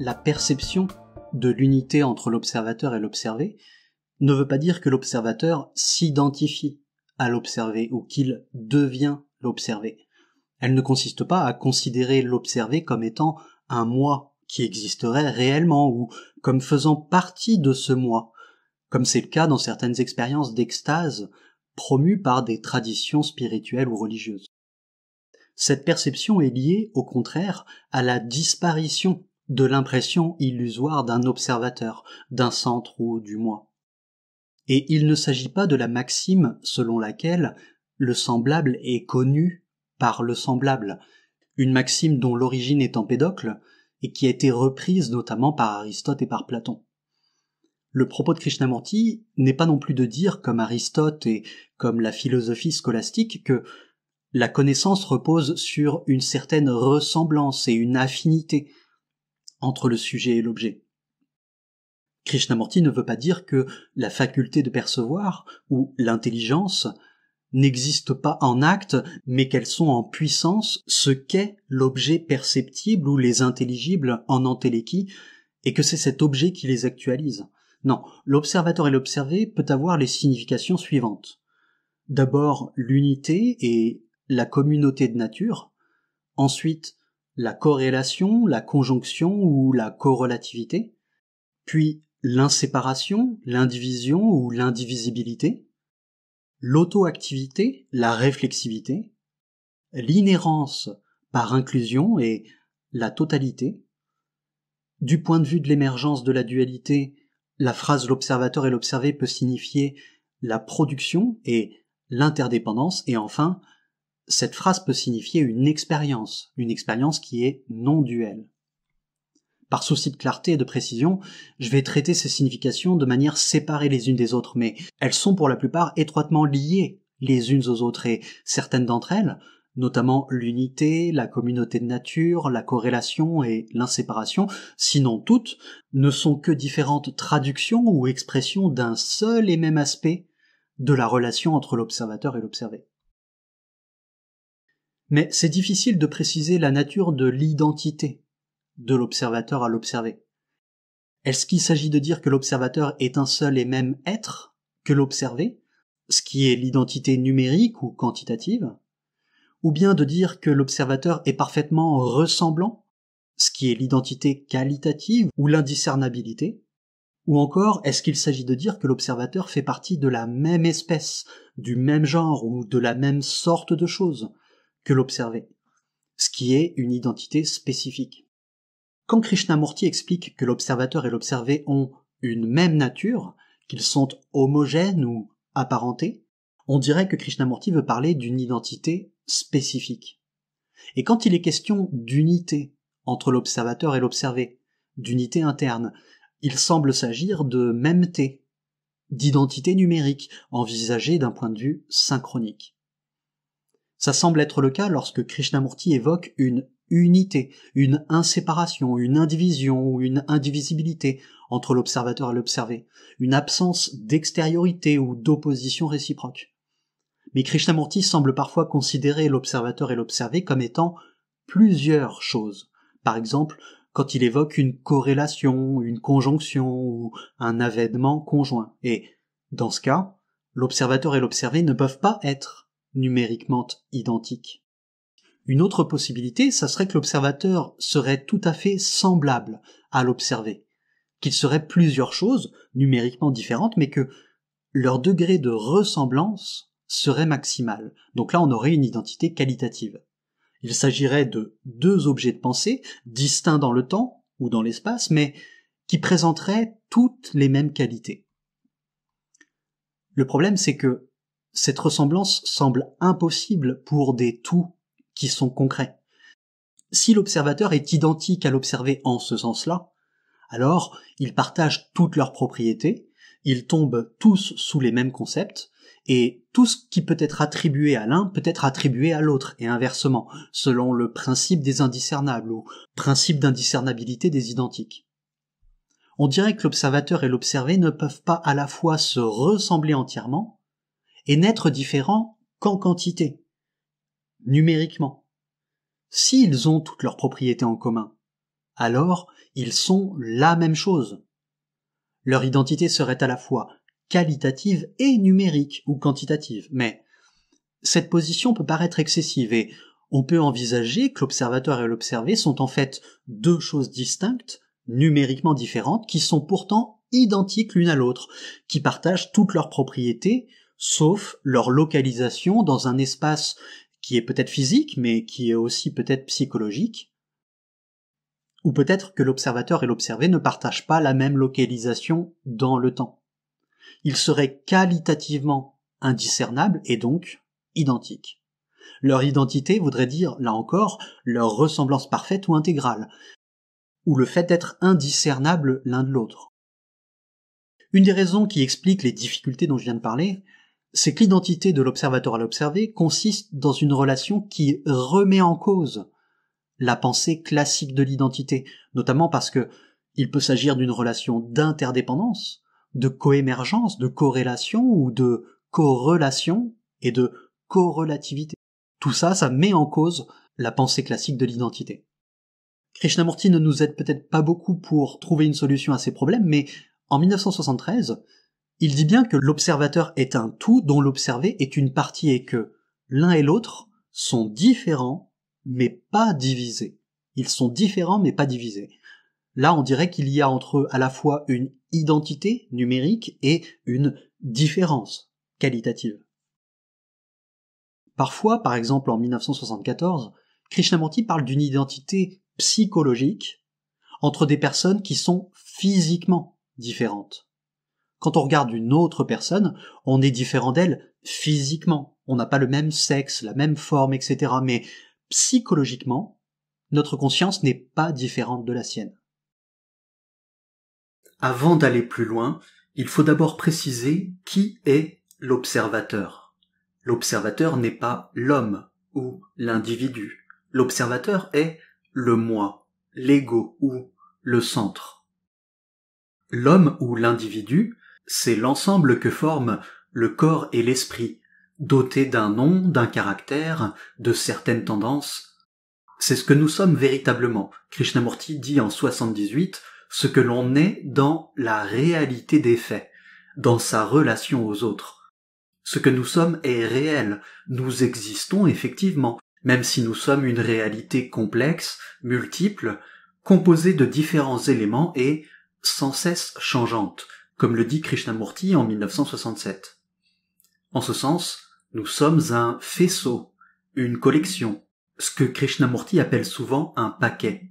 la perception de l'unité entre l'observateur et l'observé ne veut pas dire que l'observateur s'identifie à l'observé ou qu'il devient l'observé. Elle ne consiste pas à considérer l'observé comme étant un moi qui existerait réellement ou comme faisant partie de ce moi, comme c'est le cas dans certaines expériences d'extase promues par des traditions spirituelles ou religieuses. Cette perception est liée, au contraire, à la disparition de l'impression illusoire d'un observateur, d'un centre ou du moi. Et il ne s'agit pas de la maxime selon laquelle le semblable est connu par le semblable, une maxime dont l'origine est en Pédocle et qui a été reprise notamment par Aristote et par Platon. Le propos de Krishnamurti n'est pas non plus de dire, comme Aristote et comme la philosophie scolastique, que la connaissance repose sur une certaine ressemblance et une affinité, entre le sujet et l'objet. Krishnamurti ne veut pas dire que la faculté de percevoir ou l'intelligence n'existe pas en acte, mais qu'elles sont en puissance ce qu'est l'objet perceptible ou les intelligibles en entéléki, et que c'est cet objet qui les actualise. Non, l'observateur et l'observé peut avoir les significations suivantes. D'abord l'unité et la communauté de nature, ensuite la corrélation, la conjonction ou la correlativité, puis l'inséparation, l'indivision ou l'indivisibilité, l'autoactivité, la réflexivité, l'inhérence par inclusion et la totalité. Du point de vue de l'émergence de la dualité, la phrase l'observateur et l'observé peut signifier la production et l'interdépendance et enfin cette phrase peut signifier une expérience, une expérience qui est non duelle. Par souci de clarté et de précision, je vais traiter ces significations de manière séparée les unes des autres, mais elles sont pour la plupart étroitement liées les unes aux autres, et certaines d'entre elles, notamment l'unité, la communauté de nature, la corrélation et l'inséparation, sinon toutes, ne sont que différentes traductions ou expressions d'un seul et même aspect de la relation entre l'observateur et l'observé. Mais c'est difficile de préciser la nature de l'identité de l'observateur à l'observé. Est-ce qu'il s'agit de dire que l'observateur est un seul et même être que l'observé, ce qui est l'identité numérique ou quantitative, ou bien de dire que l'observateur est parfaitement ressemblant, ce qui est l'identité qualitative ou l'indiscernabilité, ou encore est-ce qu'il s'agit de dire que l'observateur fait partie de la même espèce, du même genre ou de la même sorte de chose, que ce qui est une identité spécifique. Quand Krishnamurti explique que l'observateur et l'observé ont une même nature, qu'ils sont homogènes ou apparentés, on dirait que Krishnamurti veut parler d'une identité spécifique. Et quand il est question d'unité entre l'observateur et l'observé, d'unité interne, il semble s'agir de mêmeté, d'identité numérique, envisagée d'un point de vue synchronique. Ça semble être le cas lorsque Krishnamurti évoque une unité, une inséparation, une indivision ou une indivisibilité entre l'observateur et l'observé, une absence d'extériorité ou d'opposition réciproque. Mais Krishnamurti semble parfois considérer l'observateur et l'observé comme étant plusieurs choses. Par exemple, quand il évoque une corrélation, une conjonction ou un avènement conjoint. Et, dans ce cas, l'observateur et l'observé ne peuvent pas être numériquement identiques. Une autre possibilité, ça serait que l'observateur serait tout à fait semblable à l'observé, qu'il serait plusieurs choses numériquement différentes, mais que leur degré de ressemblance serait maximal. Donc là, on aurait une identité qualitative. Il s'agirait de deux objets de pensée, distincts dans le temps ou dans l'espace, mais qui présenteraient toutes les mêmes qualités. Le problème, c'est que cette ressemblance semble impossible pour des tout qui sont concrets. Si l'observateur est identique à l'observé en ce sens-là, alors ils partagent toutes leurs propriétés, ils tombent tous sous les mêmes concepts, et tout ce qui peut être attribué à l'un peut être attribué à l'autre, et inversement, selon le principe des indiscernables ou principe d'indiscernabilité des identiques. On dirait que l'observateur et l'observé ne peuvent pas à la fois se ressembler entièrement et n'être différents qu'en quantité, numériquement. S'ils ont toutes leurs propriétés en commun, alors ils sont la même chose. Leur identité serait à la fois qualitative et numérique ou quantitative, mais cette position peut paraître excessive et on peut envisager que l'observateur et l'observé sont en fait deux choses distinctes, numériquement différentes, qui sont pourtant identiques l'une à l'autre, qui partagent toutes leurs propriétés, sauf leur localisation dans un espace qui est peut-être physique, mais qui est aussi peut-être psychologique, ou peut-être que l'observateur et l'observé ne partagent pas la même localisation dans le temps. Ils seraient qualitativement indiscernables et donc identiques. Leur identité voudrait dire, là encore, leur ressemblance parfaite ou intégrale, ou le fait d'être indiscernables l'un de l'autre. Une des raisons qui explique les difficultés dont je viens de parler, c'est que l'identité de l'observateur à l'observé consiste dans une relation qui remet en cause la pensée classique de l'identité, notamment parce que il peut s'agir d'une relation d'interdépendance, de coémergence, de corrélation ou de correlation et de correlativité. Tout ça, ça met en cause la pensée classique de l'identité. Krishnamurti ne nous aide peut-être pas beaucoup pour trouver une solution à ces problèmes, mais en 1973, il dit bien que l'observateur est un tout dont l'observé est une partie et que l'un et l'autre sont différents mais pas divisés. Ils sont différents mais pas divisés. Là, on dirait qu'il y a entre eux à la fois une identité numérique et une différence qualitative. Parfois, par exemple en 1974, Krishnamurti parle d'une identité psychologique entre des personnes qui sont physiquement différentes. Quand on regarde une autre personne, on est différent d'elle physiquement. On n'a pas le même sexe, la même forme, etc. Mais psychologiquement, notre conscience n'est pas différente de la sienne. Avant d'aller plus loin, il faut d'abord préciser qui est l'observateur. L'observateur n'est pas l'homme ou l'individu. L'observateur est le moi, l'ego ou le centre. L'homme ou l'individu c'est l'ensemble que forment le corps et l'esprit, dotés d'un nom, d'un caractère, de certaines tendances. C'est ce que nous sommes véritablement. Krishnamurti dit en 78 ce que l'on est dans la réalité des faits, dans sa relation aux autres. Ce que nous sommes est réel, nous existons effectivement, même si nous sommes une réalité complexe, multiple, composée de différents éléments et sans cesse changeante, comme le dit Krishnamurti en 1967. En ce sens, nous sommes un faisceau, une collection, ce que Krishnamurti appelle souvent un paquet.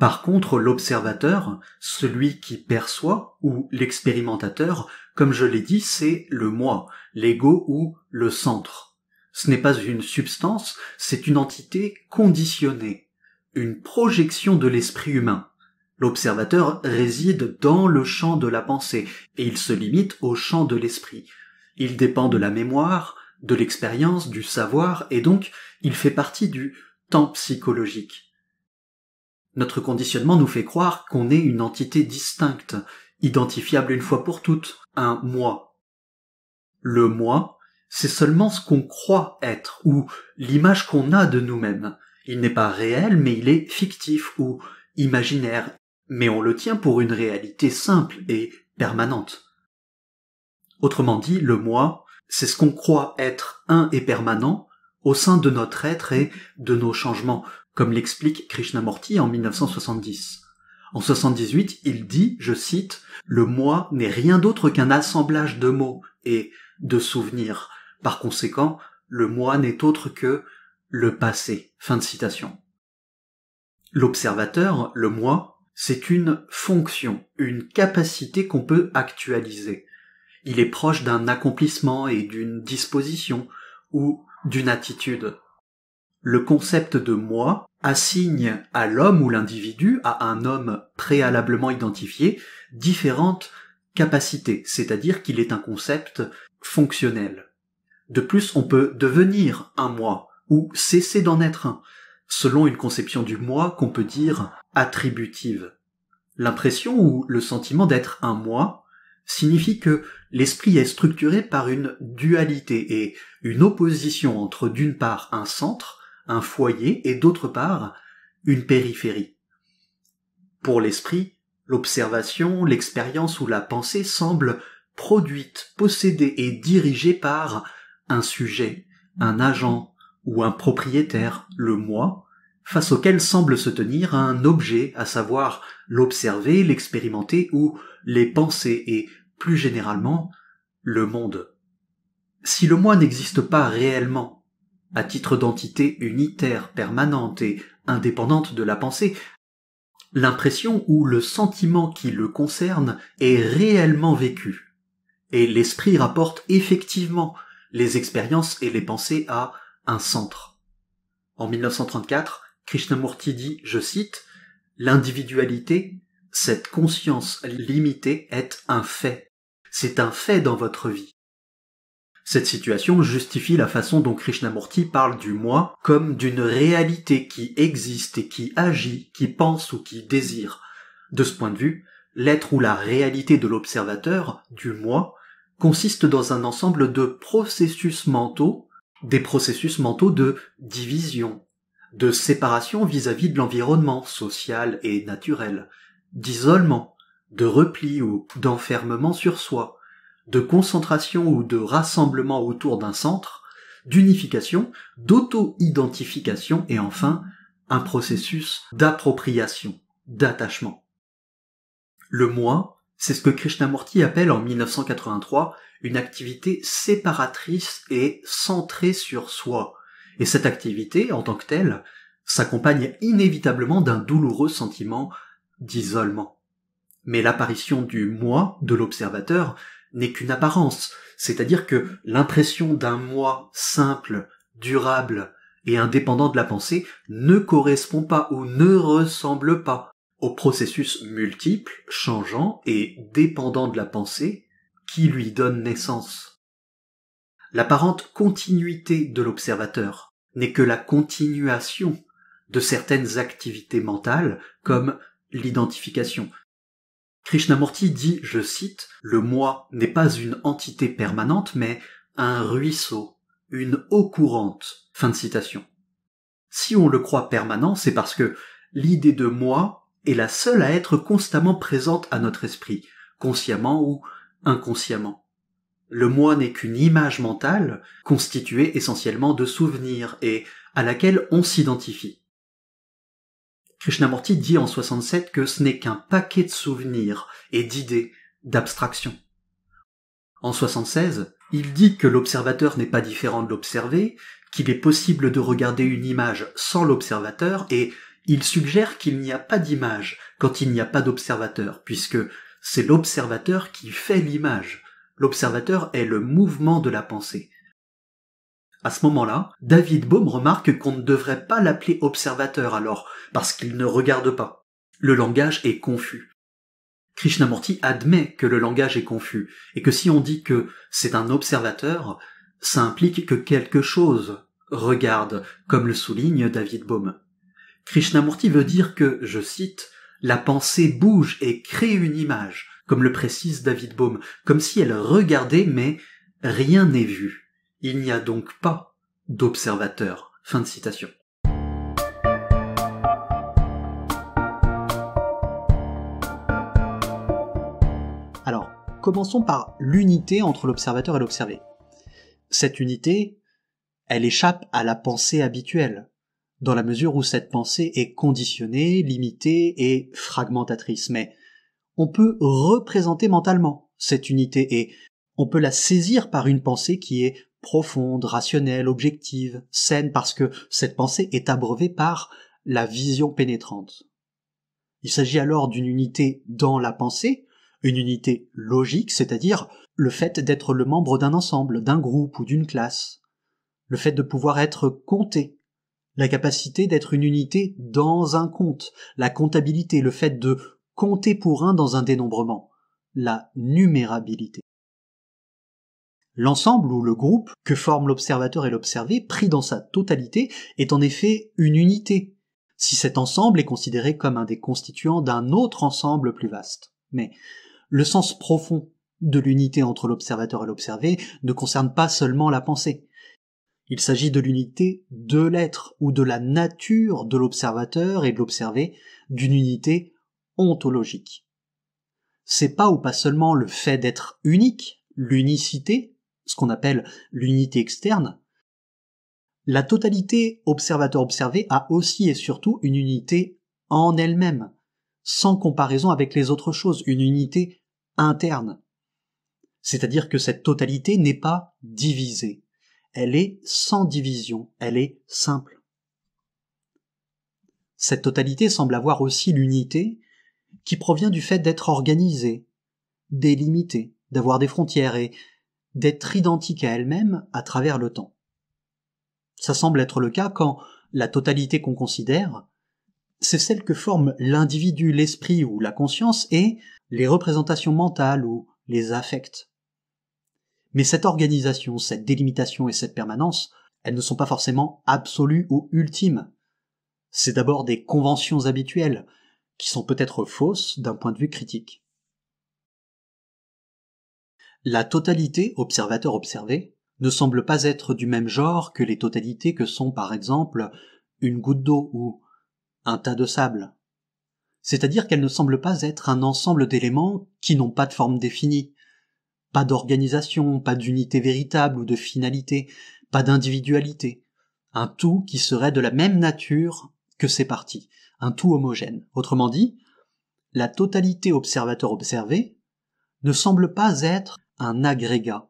Par contre, l'observateur, celui qui perçoit, ou l'expérimentateur, comme je l'ai dit, c'est le moi, l'ego ou le centre. Ce n'est pas une substance, c'est une entité conditionnée, une projection de l'esprit humain. L'observateur réside dans le champ de la pensée, et il se limite au champ de l'esprit. Il dépend de la mémoire, de l'expérience, du savoir, et donc il fait partie du temps psychologique. Notre conditionnement nous fait croire qu'on est une entité distincte, identifiable une fois pour toutes, un moi. Le moi, c'est seulement ce qu'on croit être, ou l'image qu'on a de nous-mêmes. Il n'est pas réel, mais il est fictif ou imaginaire, mais on le tient pour une réalité simple et permanente. Autrement dit, le moi, c'est ce qu'on croit être un et permanent au sein de notre être et de nos changements, comme l'explique Krishnamurti en 1970. En 78, il dit, je cite, Le moi n'est rien d'autre qu'un assemblage de mots et de souvenirs. Par conséquent, le moi n'est autre que le passé. Fin de citation. L'observateur, le moi, c'est une fonction, une capacité qu'on peut actualiser. Il est proche d'un accomplissement et d'une disposition ou d'une attitude. Le concept de moi assigne à l'homme ou l'individu, à un homme préalablement identifié, différentes capacités, c'est-à-dire qu'il est un concept fonctionnel. De plus, on peut devenir un moi ou cesser d'en être un selon une conception du moi qu'on peut dire attributive. L'impression ou le sentiment d'être un moi signifie que l'esprit est structuré par une dualité et une opposition entre d'une part un centre, un foyer et d'autre part une périphérie. Pour l'esprit, l'observation, l'expérience ou la pensée semblent produites, possédées et dirigées par un sujet, un agent, ou un propriétaire, le moi, face auquel semble se tenir un objet, à savoir l'observer, l'expérimenter ou les penser et, plus généralement, le monde. Si le moi n'existe pas réellement, à titre d'entité unitaire, permanente et indépendante de la pensée, l'impression ou le sentiment qui le concerne est réellement vécu, et l'esprit rapporte effectivement les expériences et les pensées à un centre. En 1934, Krishnamurti dit, je cite, L'individualité, cette conscience limitée est un fait. C'est un fait dans votre vie. Cette situation justifie la façon dont Krishnamurti parle du moi comme d'une réalité qui existe et qui agit, qui pense ou qui désire. De ce point de vue, l'être ou la réalité de l'observateur, du moi, consiste dans un ensemble de processus mentaux des processus mentaux de division, de séparation vis-à-vis de l'environnement social et naturel, d'isolement, de repli ou d'enfermement sur soi, de concentration ou de rassemblement autour d'un centre, d'unification, d'auto-identification et enfin un processus d'appropriation, d'attachement. Le moi, c'est ce que Krishnamurti appelle en 1983 une activité séparatrice et centrée sur soi. Et cette activité, en tant que telle, s'accompagne inévitablement d'un douloureux sentiment d'isolement. Mais l'apparition du moi de l'observateur n'est qu'une apparence, c'est-à-dire que l'impression d'un moi simple, durable et indépendant de la pensée ne correspond pas ou ne ressemble pas au processus multiple, changeant et dépendant de la pensée qui lui donne naissance. L'apparente continuité de l'observateur n'est que la continuation de certaines activités mentales comme l'identification. Krishnamurti dit, je cite, Le moi n'est pas une entité permanente mais un ruisseau, une eau courante. Fin de citation. Si on le croit permanent, c'est parce que l'idée de moi est la seule à être constamment présente à notre esprit, consciemment ou inconsciemment. Le moi n'est qu'une image mentale constituée essentiellement de souvenirs et à laquelle on s'identifie. Krishnamurti dit en 67 que ce n'est qu'un paquet de souvenirs et d'idées, d'abstraction. En 76, il dit que l'observateur n'est pas différent de l'observé, qu'il est possible de regarder une image sans l'observateur et il suggère qu'il n'y a pas d'image quand il n'y a pas d'observateur, puisque c'est l'observateur qui fait l'image. L'observateur est le mouvement de la pensée. À ce moment-là, David Bohm remarque qu'on ne devrait pas l'appeler observateur alors, parce qu'il ne regarde pas. Le langage est confus. Krishnamurti admet que le langage est confus, et que si on dit que c'est un observateur, ça implique que quelque chose regarde, comme le souligne David Bohm. Krishnamurti veut dire que, je cite, la pensée bouge et crée une image, comme le précise David Bohm, comme si elle regardait, mais rien n'est vu. Il n'y a donc pas d'observateur. Fin de citation. Alors, commençons par l'unité entre l'observateur et l'observé. Cette unité, elle échappe à la pensée habituelle dans la mesure où cette pensée est conditionnée, limitée et fragmentatrice. Mais on peut représenter mentalement cette unité et on peut la saisir par une pensée qui est profonde, rationnelle, objective, saine, parce que cette pensée est abreuvée par la vision pénétrante. Il s'agit alors d'une unité dans la pensée, une unité logique, c'est-à-dire le fait d'être le membre d'un ensemble, d'un groupe ou d'une classe, le fait de pouvoir être compté, la capacité d'être une unité dans un compte, la comptabilité, le fait de compter pour un dans un dénombrement, la numérabilité. L'ensemble ou le groupe que forment l'observateur et l'observé, pris dans sa totalité, est en effet une unité, si cet ensemble est considéré comme un des constituants d'un autre ensemble plus vaste. Mais le sens profond de l'unité entre l'observateur et l'observé ne concerne pas seulement la pensée. Il s'agit de l'unité de l'être ou de la nature de l'observateur et de l'observé, d'une unité ontologique. C'est pas ou pas seulement le fait d'être unique, l'unicité, ce qu'on appelle l'unité externe. La totalité observateur-observé a aussi et surtout une unité en elle-même, sans comparaison avec les autres choses, une unité interne. C'est-à-dire que cette totalité n'est pas divisée elle est sans division, elle est simple. Cette totalité semble avoir aussi l'unité qui provient du fait d'être organisée, délimitée, d'avoir des frontières et d'être identique à elle-même à travers le temps. Ça semble être le cas quand la totalité qu'on considère, c'est celle que forment l'individu, l'esprit ou la conscience et les représentations mentales ou les affects. Mais cette organisation, cette délimitation et cette permanence, elles ne sont pas forcément absolues ou ultimes. C'est d'abord des conventions habituelles, qui sont peut-être fausses d'un point de vue critique. La totalité observateur observé ne semble pas être du même genre que les totalités que sont par exemple une goutte d'eau ou un tas de sable. C'est-à-dire qu'elle ne semble pas être un ensemble d'éléments qui n'ont pas de forme définie, pas d'organisation, pas d'unité véritable ou de finalité, pas d'individualité. Un tout qui serait de la même nature que ses parties, un tout homogène. Autrement dit, la totalité observateur observé ne semble pas être un agrégat.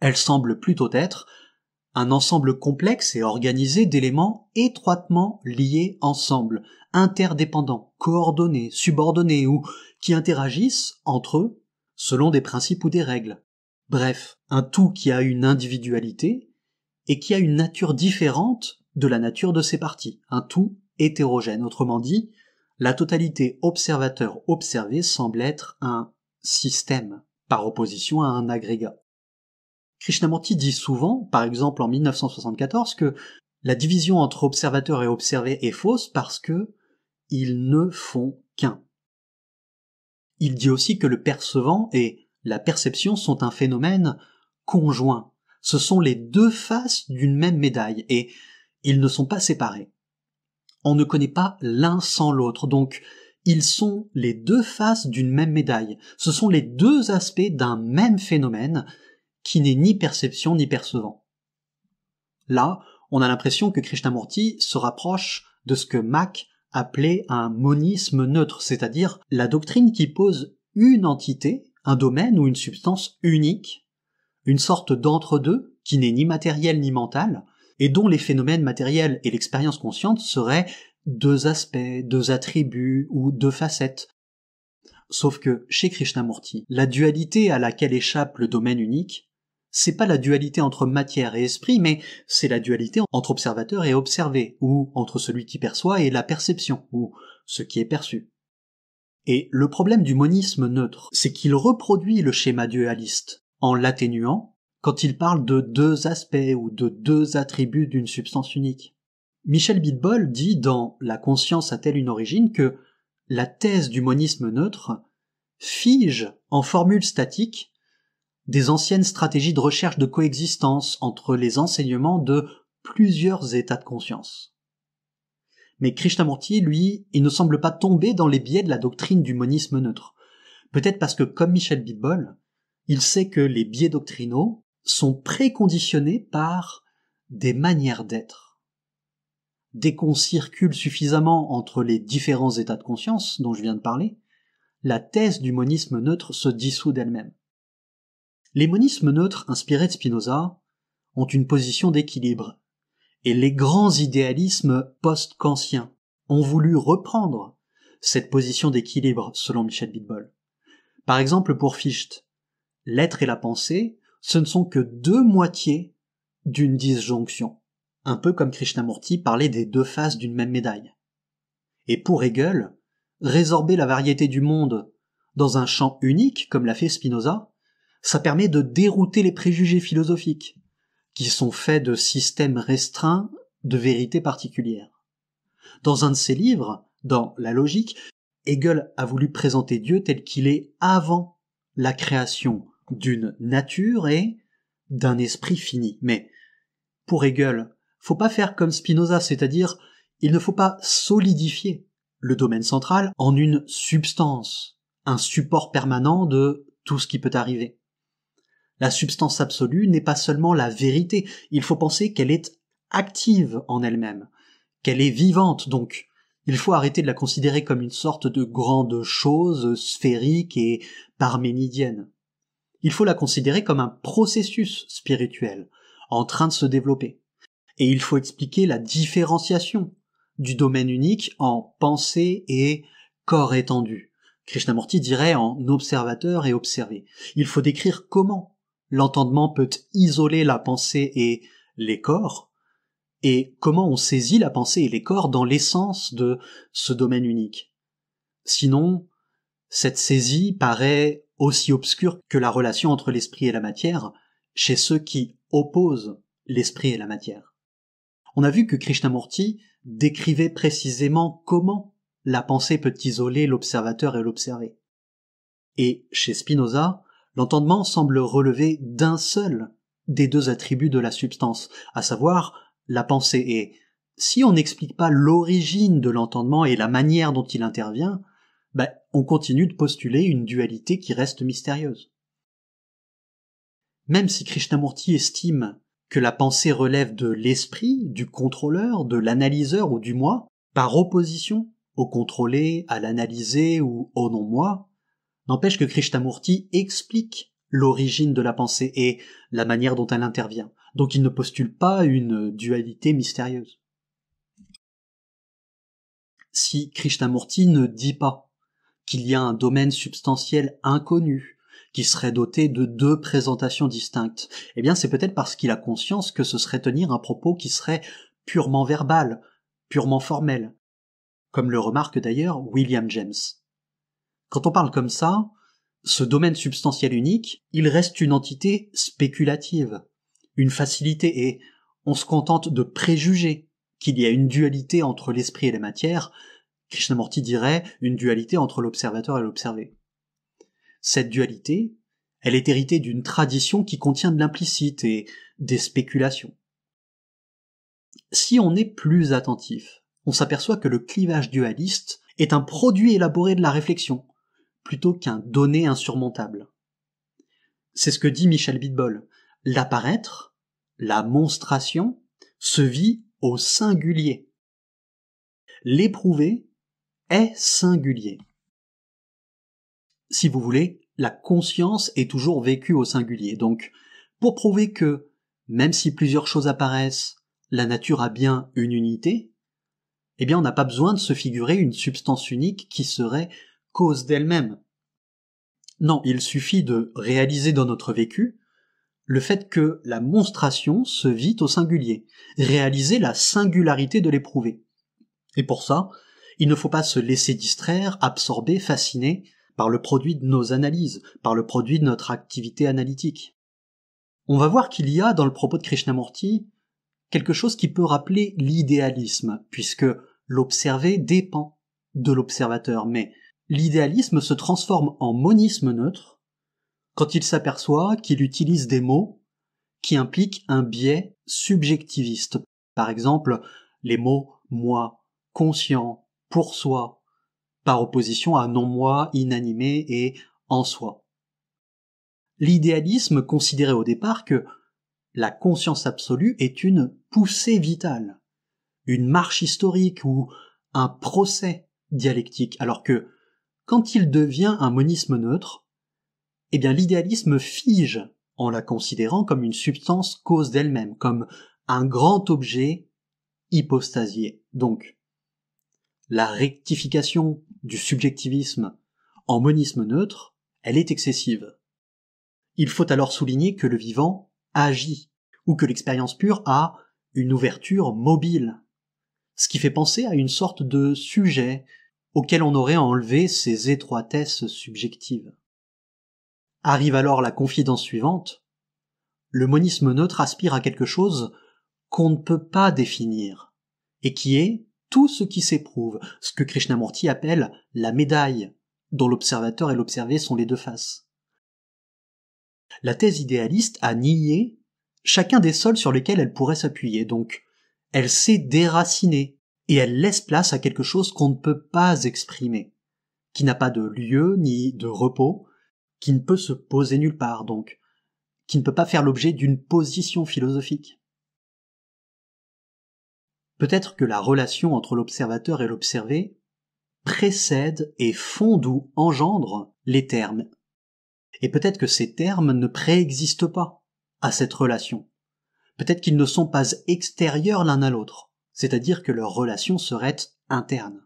Elle semble plutôt être un ensemble complexe et organisé d'éléments étroitement liés ensemble, interdépendants, coordonnés, subordonnés ou qui interagissent entre eux selon des principes ou des règles. Bref, un tout qui a une individualité et qui a une nature différente de la nature de ses parties, un tout hétérogène. Autrement dit, la totalité observateur-observé semble être un système, par opposition à un agrégat. Krishnamurti dit souvent, par exemple en 1974, que la division entre observateur et observé est fausse parce que ils ne font qu'un. Il dit aussi que le percevant et la perception sont un phénomène conjoint. Ce sont les deux faces d'une même médaille et ils ne sont pas séparés. On ne connaît pas l'un sans l'autre, donc ils sont les deux faces d'une même médaille. Ce sont les deux aspects d'un même phénomène qui n'est ni perception ni percevant. Là, on a l'impression que Krishnamurti se rapproche de ce que Mack appelé un monisme neutre, c'est-à-dire la doctrine qui pose une entité, un domaine ou une substance unique, une sorte d'entre-deux qui n'est ni matériel ni mental, et dont les phénomènes matériels et l'expérience consciente seraient deux aspects, deux attributs ou deux facettes. Sauf que chez Krishnamurti, la dualité à laquelle échappe le domaine unique c'est pas la dualité entre matière et esprit, mais c'est la dualité entre observateur et observé, ou entre celui qui perçoit et la perception, ou ce qui est perçu. Et le problème du monisme neutre, c'est qu'il reproduit le schéma dualiste, en l'atténuant quand il parle de deux aspects ou de deux attributs d'une substance unique. Michel Bidbol dit dans La conscience a-t-elle une origine que la thèse du monisme neutre fige en formule statique des anciennes stratégies de recherche de coexistence entre les enseignements de plusieurs états de conscience. Mais Krishnamurti, lui, il ne semble pas tomber dans les biais de la doctrine du monisme neutre. Peut-être parce que, comme Michel Bibol, il sait que les biais doctrinaux sont préconditionnés par des manières d'être. Dès qu'on circule suffisamment entre les différents états de conscience dont je viens de parler, la thèse du monisme neutre se dissout d'elle-même. Les monismes neutres inspirés de Spinoza ont une position d'équilibre, et les grands idéalismes post-kantiens ont voulu reprendre cette position d'équilibre selon Michel Bitbol. Par exemple pour Fichte, l'être et la pensée, ce ne sont que deux moitiés d'une disjonction, un peu comme Krishnamurti parlait des deux faces d'une même médaille. Et pour Hegel, résorber la variété du monde dans un champ unique, comme l'a fait Spinoza, ça permet de dérouter les préjugés philosophiques, qui sont faits de systèmes restreints de vérités particulières. Dans un de ses livres, dans La logique, Hegel a voulu présenter Dieu tel qu'il est avant la création d'une nature et d'un esprit fini. Mais pour Hegel, faut pas faire comme Spinoza, c'est-à-dire il ne faut pas solidifier le domaine central en une substance, un support permanent de tout ce qui peut arriver. La substance absolue n'est pas seulement la vérité, il faut penser qu'elle est active en elle-même, qu'elle est vivante donc. Il faut arrêter de la considérer comme une sorte de grande chose sphérique et parménidienne. Il faut la considérer comme un processus spirituel, en train de se développer. Et il faut expliquer la différenciation du domaine unique en pensée et corps étendu. Krishnamurti dirait en observateur et observé. Il faut décrire comment L'entendement peut isoler la pensée et les corps. Et comment on saisit la pensée et les corps dans l'essence de ce domaine unique Sinon, cette saisie paraît aussi obscure que la relation entre l'esprit et la matière chez ceux qui opposent l'esprit et la matière. On a vu que Krishnamurti décrivait précisément comment la pensée peut isoler l'observateur et l'observer. Et chez Spinoza, L'entendement semble relever d'un seul des deux attributs de la substance, à savoir la pensée. Et si on n'explique pas l'origine de l'entendement et la manière dont il intervient, ben, on continue de postuler une dualité qui reste mystérieuse. Même si Krishnamurti estime que la pensée relève de l'esprit, du contrôleur, de l'analyseur ou du moi, par opposition au contrôlé, à l'analyser ou au non-moi, N'empêche que Krishnamurti explique l'origine de la pensée et la manière dont elle intervient. Donc il ne postule pas une dualité mystérieuse. Si Krishnamurti ne dit pas qu'il y a un domaine substantiel inconnu, qui serait doté de deux présentations distinctes, eh bien c'est peut-être parce qu'il a conscience que ce serait tenir un propos qui serait purement verbal, purement formel, comme le remarque d'ailleurs William James. Quand on parle comme ça, ce domaine substantiel unique, il reste une entité spéculative, une facilité, et on se contente de préjuger qu'il y a une dualité entre l'esprit et la matière, Krishnamurti dirait une dualité entre l'observateur et l'observé. Cette dualité, elle est héritée d'une tradition qui contient de l'implicite et des spéculations. Si on est plus attentif, on s'aperçoit que le clivage dualiste est un produit élaboré de la réflexion, plutôt qu'un donné insurmontable. C'est ce que dit Michel Bidbol. L'apparaître, la monstration, se vit au singulier. L'éprouver est singulier. Si vous voulez, la conscience est toujours vécue au singulier. Donc, pour prouver que, même si plusieurs choses apparaissent, la nature a bien une unité, eh bien on n'a pas besoin de se figurer une substance unique qui serait cause d'elle-même. Non, il suffit de réaliser dans notre vécu le fait que la monstration se vit au singulier, réaliser la singularité de l'éprouvé. Et pour ça, il ne faut pas se laisser distraire, absorber, fasciner par le produit de nos analyses, par le produit de notre activité analytique. On va voir qu'il y a dans le propos de Krishnamurti quelque chose qui peut rappeler l'idéalisme, puisque l'observer dépend de l'observateur, mais l'idéalisme se transforme en monisme neutre quand il s'aperçoit qu'il utilise des mots qui impliquent un biais subjectiviste. Par exemple, les mots moi, conscient, pour soi, par opposition à non-moi, inanimé et en soi. L'idéalisme considérait au départ que la conscience absolue est une poussée vitale, une marche historique ou un procès dialectique, alors que quand il devient un monisme neutre, eh bien l'idéalisme fige en la considérant comme une substance cause d'elle-même, comme un grand objet hypostasié. Donc, la rectification du subjectivisme en monisme neutre, elle est excessive. Il faut alors souligner que le vivant agit, ou que l'expérience pure a une ouverture mobile, ce qui fait penser à une sorte de sujet auquel on aurait enlevé ces étroitesses subjectives. Arrive alors la confidence suivante. Le monisme neutre aspire à quelque chose qu'on ne peut pas définir, et qui est tout ce qui s'éprouve, ce que Krishnamurti appelle la médaille, dont l'observateur et l'observé sont les deux faces. La thèse idéaliste a nié chacun des sols sur lesquels elle pourrait s'appuyer, donc elle s'est déracinée, et elle laisse place à quelque chose qu'on ne peut pas exprimer, qui n'a pas de lieu ni de repos, qui ne peut se poser nulle part donc, qui ne peut pas faire l'objet d'une position philosophique. Peut-être que la relation entre l'observateur et l'observé précède et fonde ou engendre les termes. Et peut-être que ces termes ne préexistent pas à cette relation. Peut-être qu'ils ne sont pas extérieurs l'un à l'autre c'est-à-dire que leur relation serait interne.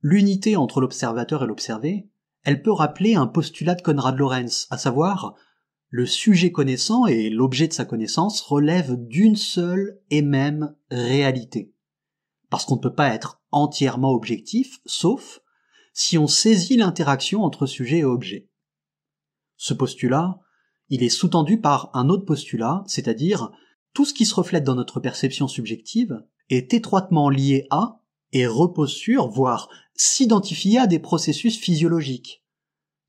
L'unité entre l'observateur et l'observé, elle peut rappeler un postulat de Conrad Lorenz, à savoir le sujet connaissant et l'objet de sa connaissance relèvent d'une seule et même réalité. Parce qu'on ne peut pas être entièrement objectif, sauf si on saisit l'interaction entre sujet et objet. Ce postulat, il est sous-tendu par un autre postulat, c'est-à-dire tout ce qui se reflète dans notre perception subjective est étroitement lié à et repose sur, voire s'identifie à des processus physiologiques,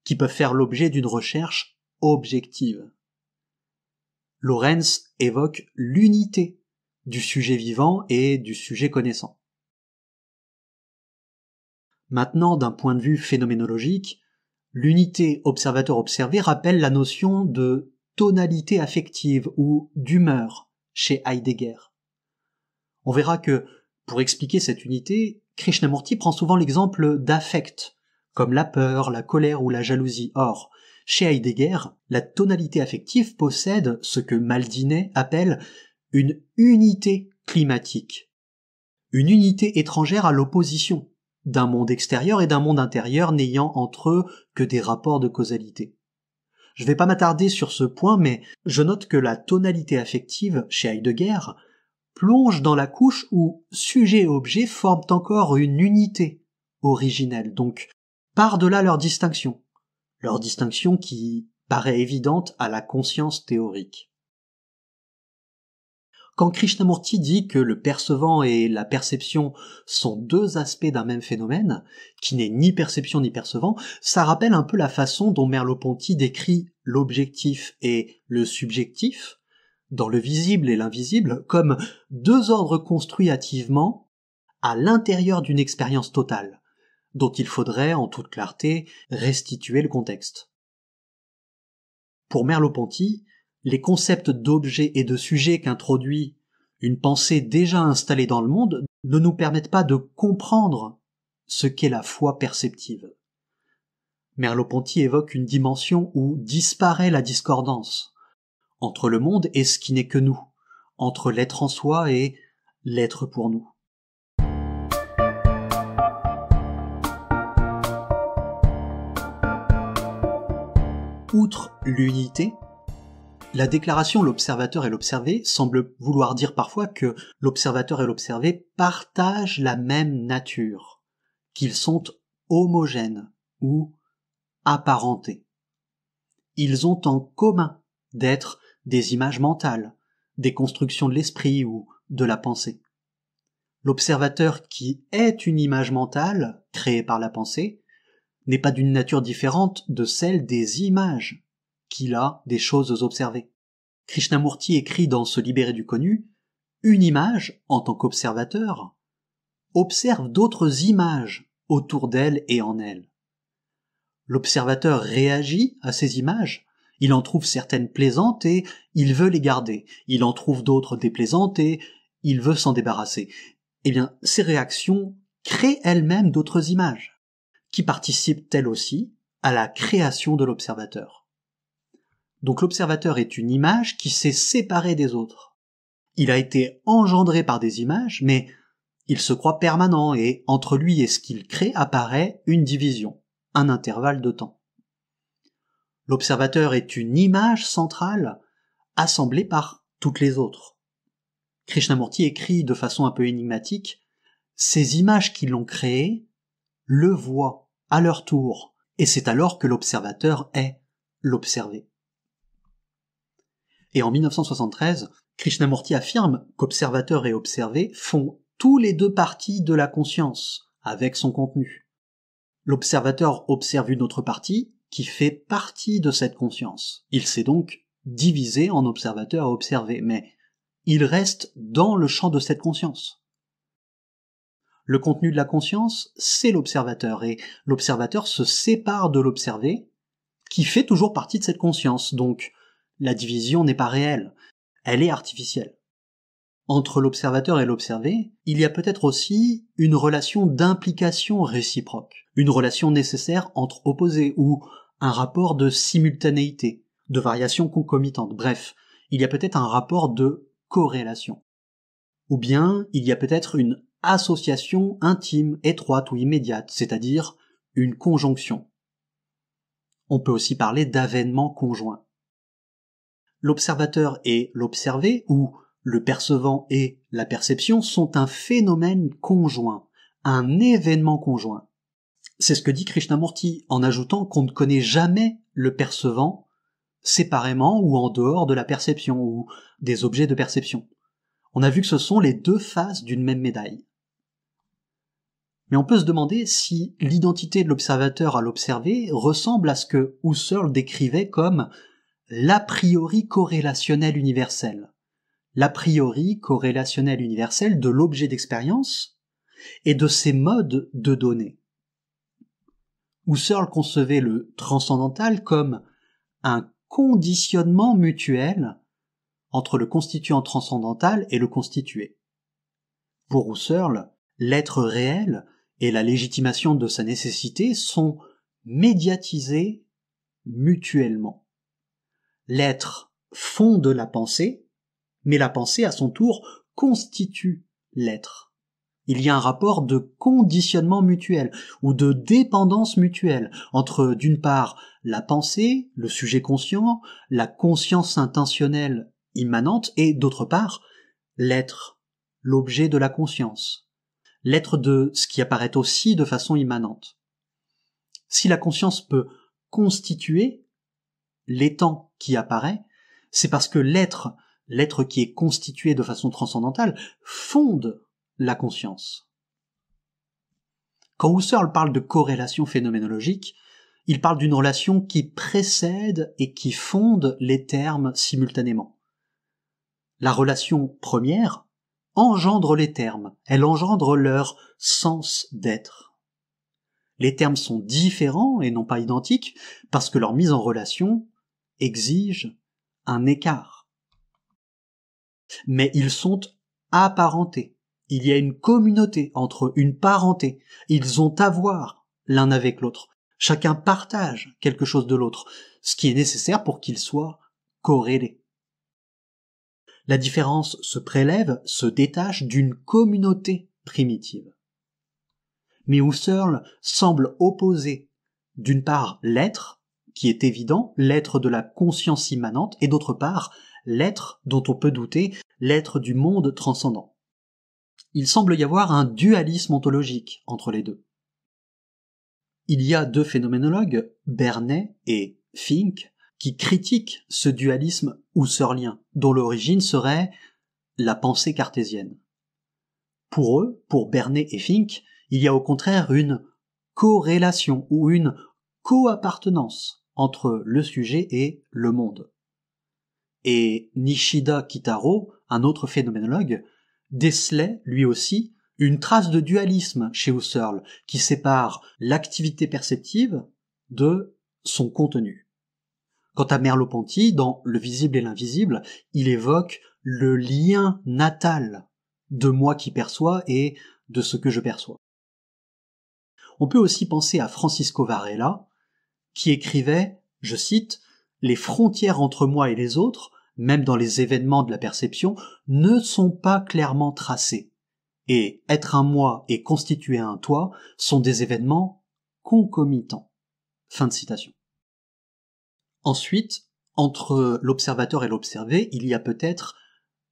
qui peuvent faire l'objet d'une recherche objective. Lorenz évoque l'unité du sujet vivant et du sujet connaissant. Maintenant, d'un point de vue phénoménologique, l'unité observateur-observé rappelle la notion de tonalité affective ou d'humeur, chez Heidegger. On verra que, pour expliquer cette unité, Krishnamurti prend souvent l'exemple d'affects, comme la peur, la colère ou la jalousie. Or, chez Heidegger, la tonalité affective possède ce que Maldinet appelle une unité climatique, une unité étrangère à l'opposition d'un monde extérieur et d'un monde intérieur n'ayant entre eux que des rapports de causalité. Je vais pas m'attarder sur ce point, mais je note que la tonalité affective chez Heidegger plonge dans la couche où sujet et objet forment encore une unité originelle, donc par-delà leur distinction, leur distinction qui paraît évidente à la conscience théorique. Quand Krishnamurti dit que le percevant et la perception sont deux aspects d'un même phénomène, qui n'est ni perception ni percevant, ça rappelle un peu la façon dont Merleau-Ponty décrit l'objectif et le subjectif, dans le visible et l'invisible, comme deux ordres construits hâtivement à l'intérieur d'une expérience totale, dont il faudrait, en toute clarté, restituer le contexte. Pour Merleau-Ponty, les concepts d'objet et de sujets qu'introduit une pensée déjà installée dans le monde ne nous permettent pas de comprendre ce qu'est la foi perceptive. Merleau-Ponty évoque une dimension où disparaît la discordance entre le monde et ce qui n'est que nous, entre l'être en soi et l'être pour nous. Outre l'unité, la déclaration l'observateur et l'observé semble vouloir dire parfois que l'observateur et l'observé partagent la même nature, qu'ils sont homogènes ou apparentés. Ils ont en commun d'être des images mentales, des constructions de l'esprit ou de la pensée. L'observateur qui est une image mentale créée par la pensée n'est pas d'une nature différente de celle des images qu'il a des choses observées. Krishnamurti écrit dans Se libérer du connu, une image, en tant qu'observateur, observe d'autres images autour d'elle et en elle. L'observateur réagit à ces images, il en trouve certaines plaisantes et il veut les garder, il en trouve d'autres déplaisantes et il veut s'en débarrasser. Eh bien, ces réactions créent elles-mêmes d'autres images, qui participent elles aussi à la création de l'observateur. Donc l'observateur est une image qui s'est séparée des autres. Il a été engendré par des images, mais il se croit permanent et entre lui et ce qu'il crée apparaît une division, un intervalle de temps. L'observateur est une image centrale assemblée par toutes les autres. Krishnamurti écrit de façon un peu énigmatique, ces images qui l'ont créé le voient à leur tour, et c'est alors que l'observateur est l'observé. Et en 1973, Krishnamurti affirme qu'observateur et observé font tous les deux parties de la conscience avec son contenu. L'observateur observe une autre partie qui fait partie de cette conscience. Il s'est donc divisé en observateur et observé, mais il reste dans le champ de cette conscience. Le contenu de la conscience, c'est l'observateur, et l'observateur se sépare de l'observé, qui fait toujours partie de cette conscience. Donc, la division n'est pas réelle, elle est artificielle. Entre l'observateur et l'observé, il y a peut-être aussi une relation d'implication réciproque, une relation nécessaire entre opposés, ou un rapport de simultanéité, de variation concomitante, bref, il y a peut-être un rapport de corrélation. Ou bien il y a peut-être une association intime, étroite ou immédiate, c'est-à-dire une conjonction. On peut aussi parler d'avènement conjoint l'observateur et l'observé, ou le percevant et la perception, sont un phénomène conjoint, un événement conjoint. C'est ce que dit Krishnamurti en ajoutant qu'on ne connaît jamais le percevant séparément ou en dehors de la perception ou des objets de perception. On a vu que ce sont les deux faces d'une même médaille. Mais on peut se demander si l'identité de l'observateur à l'observé ressemble à ce que Husserl décrivait comme l'a priori corrélationnel universel. L'a priori corrélationnel universel de l'objet d'expérience et de ses modes de données. Husserl concevait le transcendantal comme un conditionnement mutuel entre le constituant transcendantal et le constitué. Pour Husserl, l'être réel et la légitimation de sa nécessité sont médiatisés mutuellement. L'être de la pensée, mais la pensée à son tour constitue l'être. Il y a un rapport de conditionnement mutuel ou de dépendance mutuelle entre d'une part la pensée, le sujet conscient, la conscience intentionnelle immanente et d'autre part l'être, l'objet de la conscience, l'être de ce qui apparaît aussi de façon immanente. Si la conscience peut constituer l'étant qui apparaît, c'est parce que l'être, l'être qui est constitué de façon transcendantale, fonde la conscience. Quand Husserl parle de corrélation phénoménologique, il parle d'une relation qui précède et qui fonde les termes simultanément. La relation première engendre les termes, elle engendre leur sens d'être. Les termes sont différents et non pas identiques parce que leur mise en relation exige un écart. Mais ils sont apparentés. Il y a une communauté entre une parenté. Ils ont à voir l'un avec l'autre. Chacun partage quelque chose de l'autre, ce qui est nécessaire pour qu'ils soient corrélés. La différence se prélève, se détache d'une communauté primitive. Mais où Husserl semble opposer d'une part l'être qui est évident, l'être de la conscience immanente, et d'autre part, l'être dont on peut douter, l'être du monde transcendant. Il semble y avoir un dualisme ontologique entre les deux. Il y a deux phénoménologues, Bernet et Fink, qui critiquent ce dualisme ou lien, dont l'origine serait la pensée cartésienne. Pour eux, pour Bernet et Fink, il y a au contraire une corrélation ou une coappartenance entre le sujet et le monde. Et Nishida Kitaro, un autre phénoménologue, décelait, lui aussi, une trace de dualisme chez Husserl qui sépare l'activité perceptive de son contenu. Quant à Merleau-Ponty, dans Le visible et l'invisible, il évoque le lien natal de moi qui perçois et de ce que je perçois. On peut aussi penser à Francisco Varela, qui écrivait, je cite, Les frontières entre moi et les autres, même dans les événements de la perception, ne sont pas clairement tracées. Et être un moi et constituer un toi sont des événements concomitants. Fin de citation. Ensuite, entre l'observateur et l'observé, il y a peut-être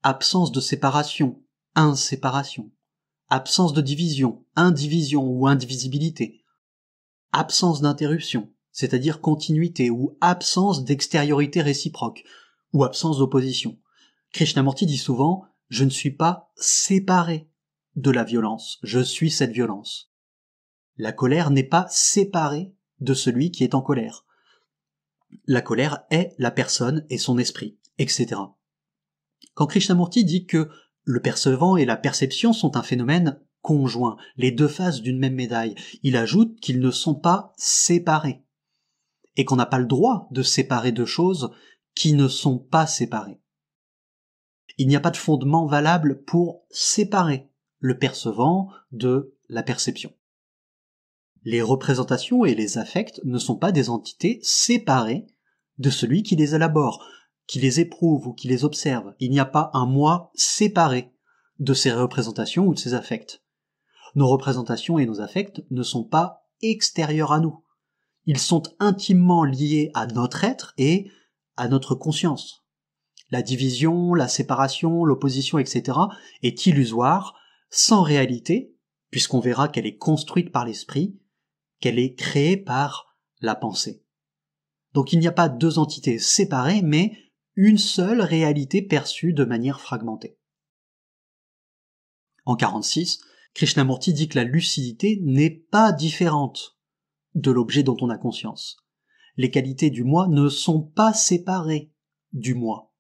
absence de séparation, inséparation, absence de division, indivision ou indivisibilité, absence d'interruption, c'est-à-dire continuité ou absence d'extériorité réciproque, ou absence d'opposition. Krishnamurti dit souvent Je ne suis pas séparé de la violence, je suis cette violence. La colère n'est pas séparée de celui qui est en colère. La colère est la personne et son esprit, etc. Quand Krishnamurti dit que le percevant et la perception sont un phénomène conjoint, les deux faces d'une même médaille, il ajoute qu'ils ne sont pas séparés et qu'on n'a pas le droit de séparer deux choses qui ne sont pas séparées. Il n'y a pas de fondement valable pour séparer le percevant de la perception. Les représentations et les affects ne sont pas des entités séparées de celui qui les élabore, qui les éprouve ou qui les observe. Il n'y a pas un moi séparé de ces représentations ou de ces affects. Nos représentations et nos affects ne sont pas extérieurs à nous ils sont intimement liés à notre être et à notre conscience. La division, la séparation, l'opposition, etc. est illusoire, sans réalité, puisqu'on verra qu'elle est construite par l'esprit, qu'elle est créée par la pensée. Donc il n'y a pas deux entités séparées, mais une seule réalité perçue de manière fragmentée. En 46, Krishnamurti dit que la lucidité n'est pas différente de l'objet dont on a conscience. Les qualités du moi ne sont pas séparées du moi.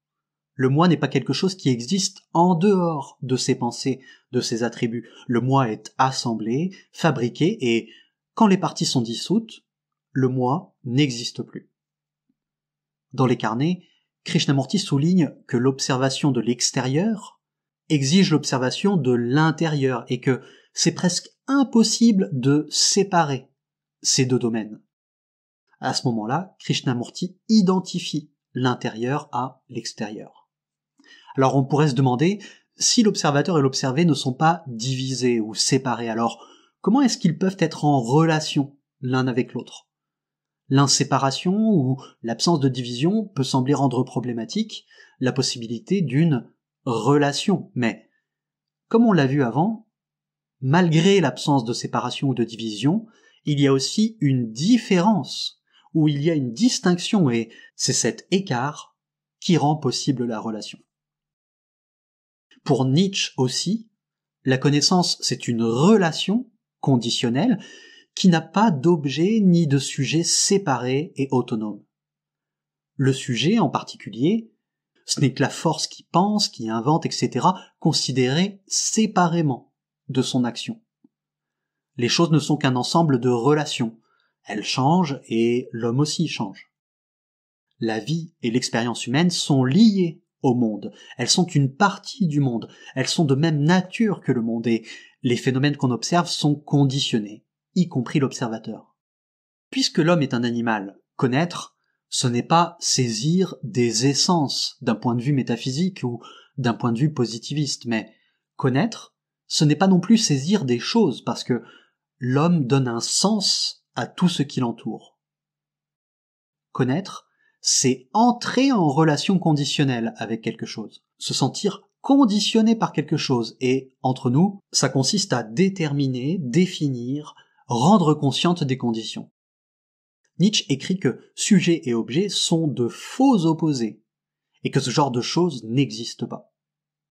Le moi n'est pas quelque chose qui existe en dehors de ses pensées, de ses attributs. Le moi est assemblé, fabriqué, et quand les parties sont dissoutes, le moi n'existe plus. Dans les carnets, Krishnamurti souligne que l'observation de l'extérieur exige l'observation de l'intérieur et que c'est presque impossible de séparer ces deux domaines. À ce moment-là, Krishnamurti identifie l'intérieur à l'extérieur. Alors on pourrait se demander si l'observateur et l'observé ne sont pas divisés ou séparés, alors comment est-ce qu'ils peuvent être en relation l'un avec l'autre L'inséparation ou l'absence de division peut sembler rendre problématique la possibilité d'une relation, mais comme on l'a vu avant, malgré l'absence de séparation ou de division, il y a aussi une différence, où il y a une distinction, et c'est cet écart qui rend possible la relation. Pour Nietzsche aussi, la connaissance, c'est une relation conditionnelle qui n'a pas d'objet ni de sujet séparé et autonome. Le sujet, en particulier, ce n'est que la force qui pense, qui invente, etc., considérée séparément de son action. Les choses ne sont qu'un ensemble de relations. Elles changent et l'homme aussi change. La vie et l'expérience humaine sont liées au monde. Elles sont une partie du monde. Elles sont de même nature que le monde et les phénomènes qu'on observe sont conditionnés, y compris l'observateur. Puisque l'homme est un animal, connaître, ce n'est pas saisir des essences d'un point de vue métaphysique ou d'un point de vue positiviste, mais connaître, ce n'est pas non plus saisir des choses, parce que l'homme donne un sens à tout ce qui l'entoure. Connaître, c'est entrer en relation conditionnelle avec quelque chose, se sentir conditionné par quelque chose, et, entre nous, ça consiste à déterminer, définir, rendre consciente des conditions. Nietzsche écrit que sujet et objet sont de faux opposés, et que ce genre de choses n'existe pas.